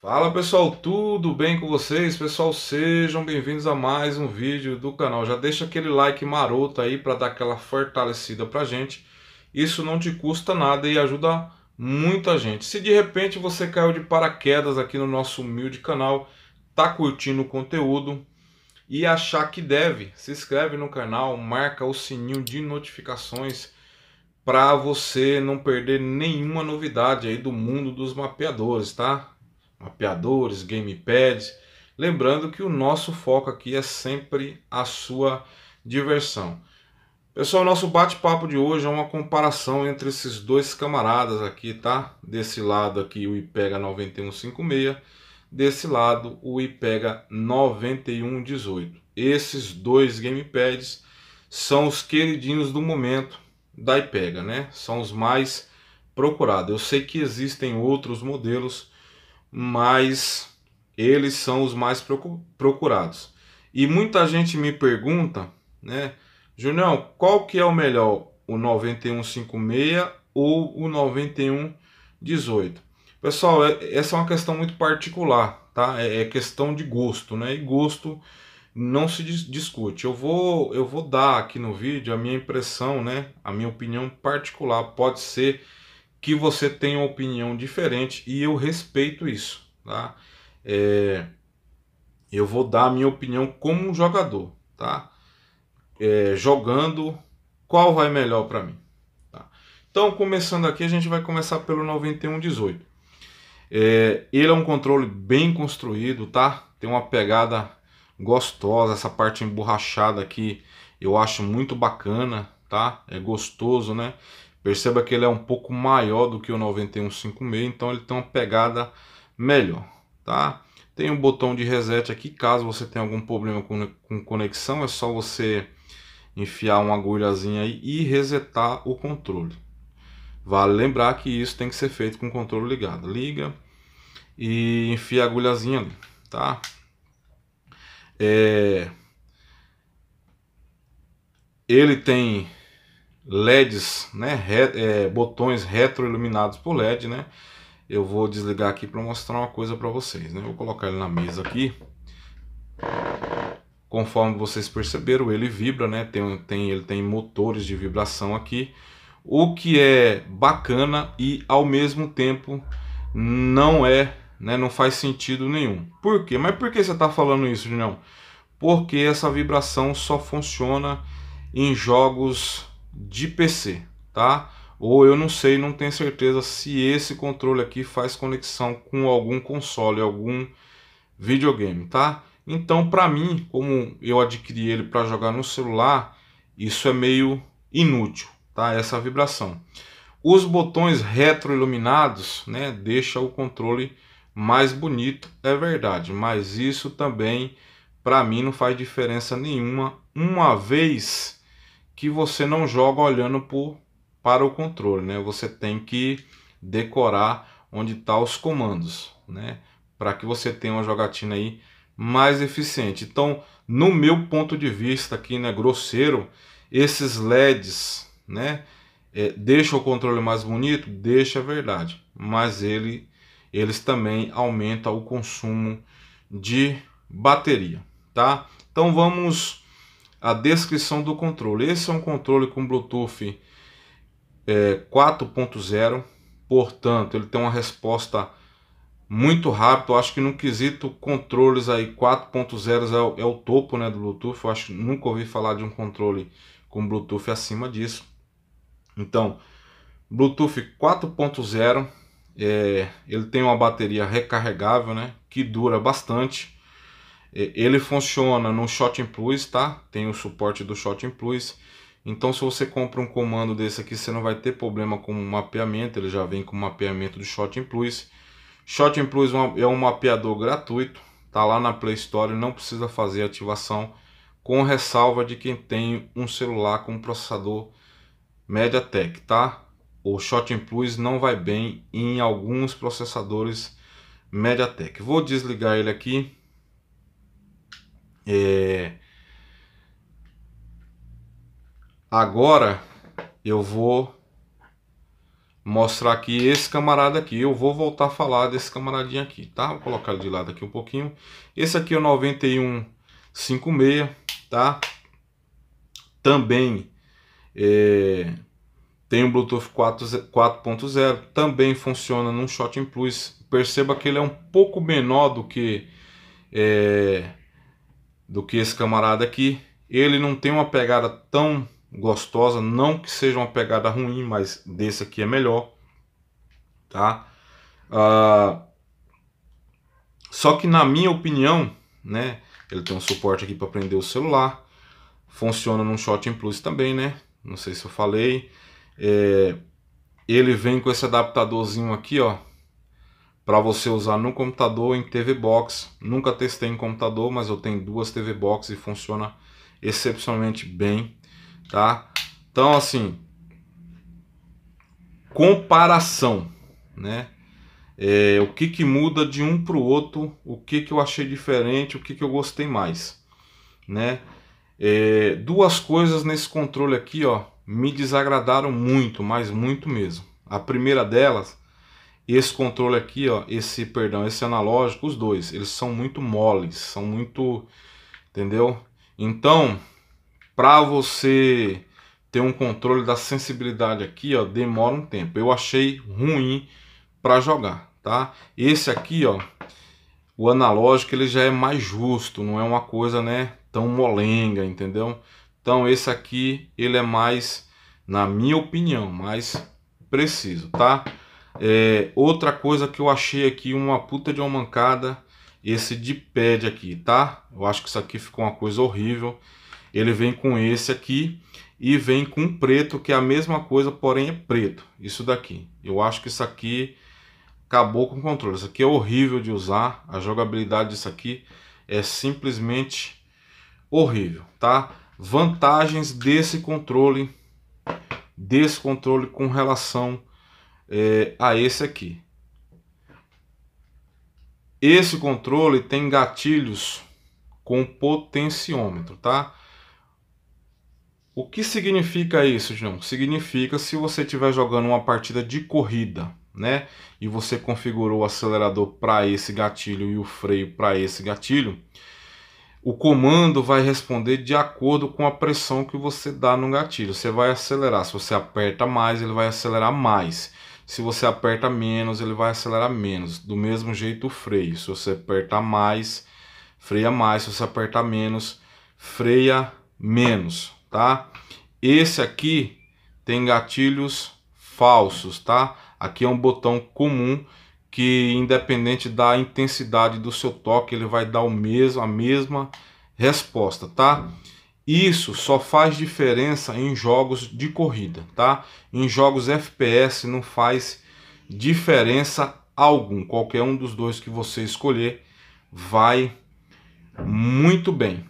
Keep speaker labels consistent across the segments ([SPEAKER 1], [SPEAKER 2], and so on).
[SPEAKER 1] Fala pessoal, tudo bem com vocês? Pessoal, sejam bem-vindos a mais um vídeo do canal. Já deixa aquele like maroto aí para dar aquela fortalecida pra gente. Isso não te custa nada e ajuda muita gente. Se de repente você caiu de paraquedas aqui no nosso humilde canal, tá curtindo o conteúdo e achar que deve, se inscreve no canal, marca o sininho de notificações para você não perder nenhuma novidade aí do mundo dos mapeadores, tá? mapeadores, gamepads. Lembrando que o nosso foco aqui é sempre a sua diversão. Pessoal, nosso bate-papo de hoje é uma comparação entre esses dois camaradas aqui, tá? Desse lado aqui o IPEGA 9156, desse lado o IPEGA 9118. Esses dois gamepads são os queridinhos do momento da IPEGA, né? São os mais procurados. Eu sei que existem outros modelos, mas eles são os mais procurados. E muita gente me pergunta, né, Junião, qual que é o melhor, o 9156 ou o 9118? Pessoal, é, essa é uma questão muito particular, tá? É, é questão de gosto, né? E gosto não se discute. Eu vou, eu vou dar aqui no vídeo a minha impressão, né? A minha opinião particular. Pode ser que você tem uma opinião diferente e eu respeito isso, tá? É, eu vou dar a minha opinião como um jogador, tá? É, jogando, qual vai melhor para mim? Tá? Então, começando aqui, a gente vai começar pelo 9118. É, ele é um controle bem construído, tá? Tem uma pegada gostosa, essa parte emborrachada aqui eu acho muito bacana, tá? É gostoso, né? Perceba que ele é um pouco maior do que o 9156, então ele tem uma pegada melhor, tá? Tem um botão de reset aqui, caso você tenha algum problema com conexão, é só você enfiar uma agulhazinha aí e resetar o controle. Vale lembrar que isso tem que ser feito com o controle ligado. Liga e enfia a agulhazinha ali, tá? É... Ele tem LEDs, né, re, é, botões retroiluminados por LED, né? Eu vou desligar aqui para mostrar uma coisa para vocês, né? Vou colocar ele na mesa aqui. Conforme vocês perceberam, ele vibra, né? Tem, tem, ele tem motores de vibração aqui, o que é bacana e ao mesmo tempo não é, né? Não faz sentido nenhum. Por quê? Mas por que você está falando isso, Julião? Porque essa vibração só funciona em jogos de PC, tá? Ou eu não sei, não tenho certeza se esse controle aqui faz conexão com algum console, algum videogame, tá? Então, para mim, como eu adquiri ele para jogar no celular, isso é meio inútil, tá? Essa vibração. Os botões retroiluminados, né, deixa o controle mais bonito, é verdade, mas isso também para mim não faz diferença nenhuma, uma vez que você não joga olhando por, para o controle, né? Você tem que decorar onde estão tá os comandos, né? Para que você tenha uma jogatina aí mais eficiente. Então, no meu ponto de vista aqui, né, grosseiro, esses LEDs, né, é, deixa o controle mais bonito, deixa a é verdade, mas ele, eles também aumentam o consumo de bateria, tá? Então vamos a descrição do controle. Esse é um controle com Bluetooth é, 4.0, portanto, ele tem uma resposta muito rápida. Eu acho que no quesito controles aí 4.0 é, é, o topo né, do Bluetooth. Eu acho que nunca ouvi falar de um controle com Bluetooth acima disso. Então, Bluetooth 4.0, é, ele tem uma bateria recarregável, né, que dura bastante ele funciona no Shot in Plus, tá? Tem o suporte do Shot in Plus. Então, se você compra um comando desse aqui, você não vai ter problema com o mapeamento. Ele já vem com o mapeamento do Shot in Plus. Shot in Plus é, é um mapeador gratuito. Tá lá na Play Store, não precisa fazer ativação. Com ressalva de quem tem um celular com processador MediaTek, tá? O Shot in Plus não vai bem em alguns processadores MediaTek. Vou desligar ele aqui é... Agora eu vou mostrar aqui esse camarada aqui. Eu vou voltar a falar desse camaradinho aqui, tá? Vou colocar ele de lado aqui um pouquinho. Esse aqui é o 9156, tá? Também é, tem o Bluetooth 4.0, também funciona num Shot in Plus. Perceba que ele é um pouco menor do que é, do que esse camarada aqui. Ele não tem uma pegada tão gostosa, não que seja uma pegada ruim, mas desse aqui é melhor, tá? Ah, só que na minha opinião, né? Ele tem um suporte aqui para prender o celular. Funciona num Shot in Plus também, né? Não sei se eu falei. É, ele vem com esse adaptadorzinho aqui, ó para você usar no computador em TV Box. Nunca testei em computador, mas eu tenho duas TV Box e funciona excepcionalmente bem, tá? Então, assim, comparação, né? É, o que, que muda de um para o outro, o que, que eu achei diferente, o que, que eu gostei mais, né? É, duas coisas nesse controle aqui, ó, me desagradaram muito, mas muito mesmo. A primeira delas e esse controle aqui, ó, esse, perdão, esse analógico, os dois, eles são muito moles, são muito, entendeu? Então, para você ter um controle da sensibilidade aqui, ó, demora um tempo. Eu achei ruim para jogar, tá? Esse aqui, ó, o analógico, ele já é mais justo, não é uma coisa, né, tão molenga, entendeu? Então, esse aqui, ele é mais, na minha opinião, mais preciso, tá? É, outra coisa que eu achei aqui uma puta de uma mancada, esse de pad aqui, tá? Eu acho que isso aqui ficou uma coisa horrível. Ele vem com esse aqui e vem com preto, que é a mesma coisa, porém é preto. Isso daqui. Eu acho que isso aqui acabou com o controle. Isso aqui é horrível de usar. A jogabilidade disso aqui é simplesmente horrível, tá? Vantagens desse controle, desse controle com relação é, a ah, esse aqui. Esse controle tem gatilhos com potenciômetro, tá? O que significa isso, João? Significa se você estiver jogando uma partida de corrida, né? E você configurou o acelerador para esse gatilho e o freio para esse gatilho, o comando vai responder de acordo com a pressão que você dá no gatilho. Você vai acelerar. Se você aperta mais, ele vai acelerar mais. Se você aperta menos, ele vai acelerar menos. Do mesmo jeito o freio. Se você apertar mais, freia mais. Se você apertar menos, freia menos, tá? Esse aqui tem gatilhos falsos, tá? Aqui é um botão comum que independente da intensidade do seu toque, ele vai dar o mesmo a mesma resposta, tá? Isso só faz diferença em jogos de corrida, tá? Em jogos FPS não faz diferença algum. Qualquer um dos dois que você escolher vai muito bem.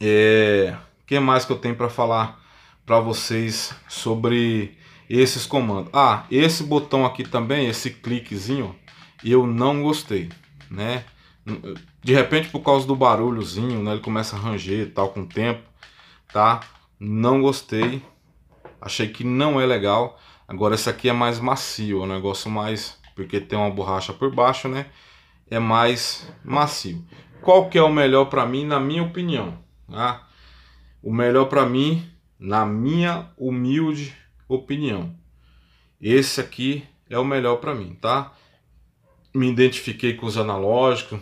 [SPEAKER 1] É, que mais que eu tenho para falar para vocês sobre esses comandos? Ah, esse botão aqui também, esse cliquezinho, eu não gostei, né? De repente, por causa do barulhozinho, né? Ele começa a ranger e tal com o tempo, tá? Não gostei. Achei que não é legal. Agora, esse aqui é mais macio, é um negócio mais... Porque tem uma borracha por baixo, né? É mais macio. Qual que é o melhor para mim, na minha opinião? Tá? O melhor para mim, na minha humilde opinião. Esse aqui é o melhor para mim, tá? Me identifiquei com os analógicos,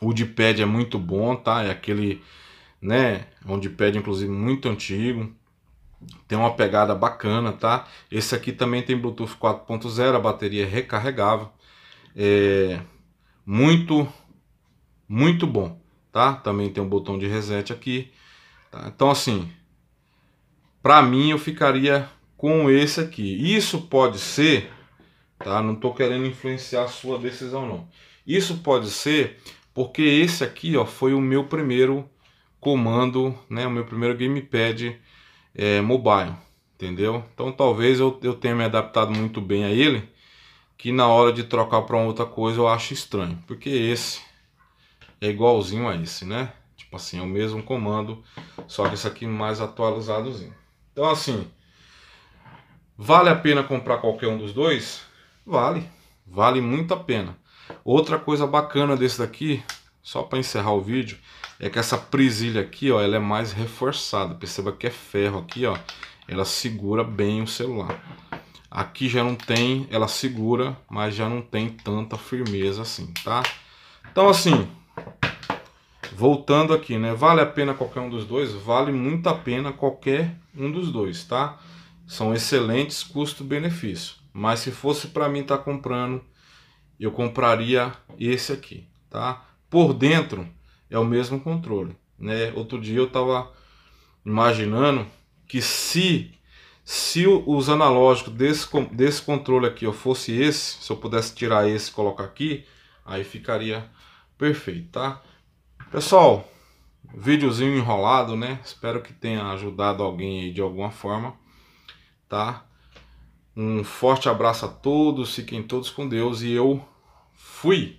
[SPEAKER 1] o de pad é muito bom, tá? É aquele, né? É um de pad, inclusive, muito antigo. Tem uma pegada bacana, tá? Esse aqui também tem Bluetooth 4.0, a bateria é recarregável. É muito, muito bom, tá? Também tem um botão de reset aqui. Tá? Então, assim, para mim eu ficaria com esse aqui. Isso pode ser, tá? Não tô querendo influenciar a sua decisão, não. Isso pode ser porque esse aqui ó, foi o meu primeiro comando, né, o meu primeiro gamepad é, mobile, entendeu? Então talvez eu, eu tenha me adaptado muito bem a ele, que na hora de trocar para outra coisa eu acho estranho, porque esse é igualzinho a esse, né? Tipo assim, é o mesmo comando, só que esse aqui mais atualizadozinho. Então assim, vale a pena comprar qualquer um dos dois? Vale, vale muito a pena. Outra coisa bacana desse daqui, só para encerrar o vídeo, é que essa prisilha aqui, ó, ela é mais reforçada. Perceba que é ferro aqui, ó. Ela segura bem o celular. Aqui já não tem, ela segura, mas já não tem tanta firmeza assim, tá? Então assim, voltando aqui, né? Vale a pena qualquer um dos dois? Vale muito a pena qualquer um dos dois, tá? São excelentes custo-benefício. Mas se fosse para mim estar tá comprando eu compraria esse aqui, tá? Por dentro é o mesmo controle, né? Outro dia eu tava imaginando que se se os analógicos desse, desse controle aqui ó, fosse esse, se eu pudesse tirar esse e colocar aqui, aí ficaria perfeito, tá? Pessoal, videozinho enrolado, né? Espero que tenha ajudado alguém de alguma forma, tá? Um forte abraço a todos, fiquem todos com Deus e eu fui!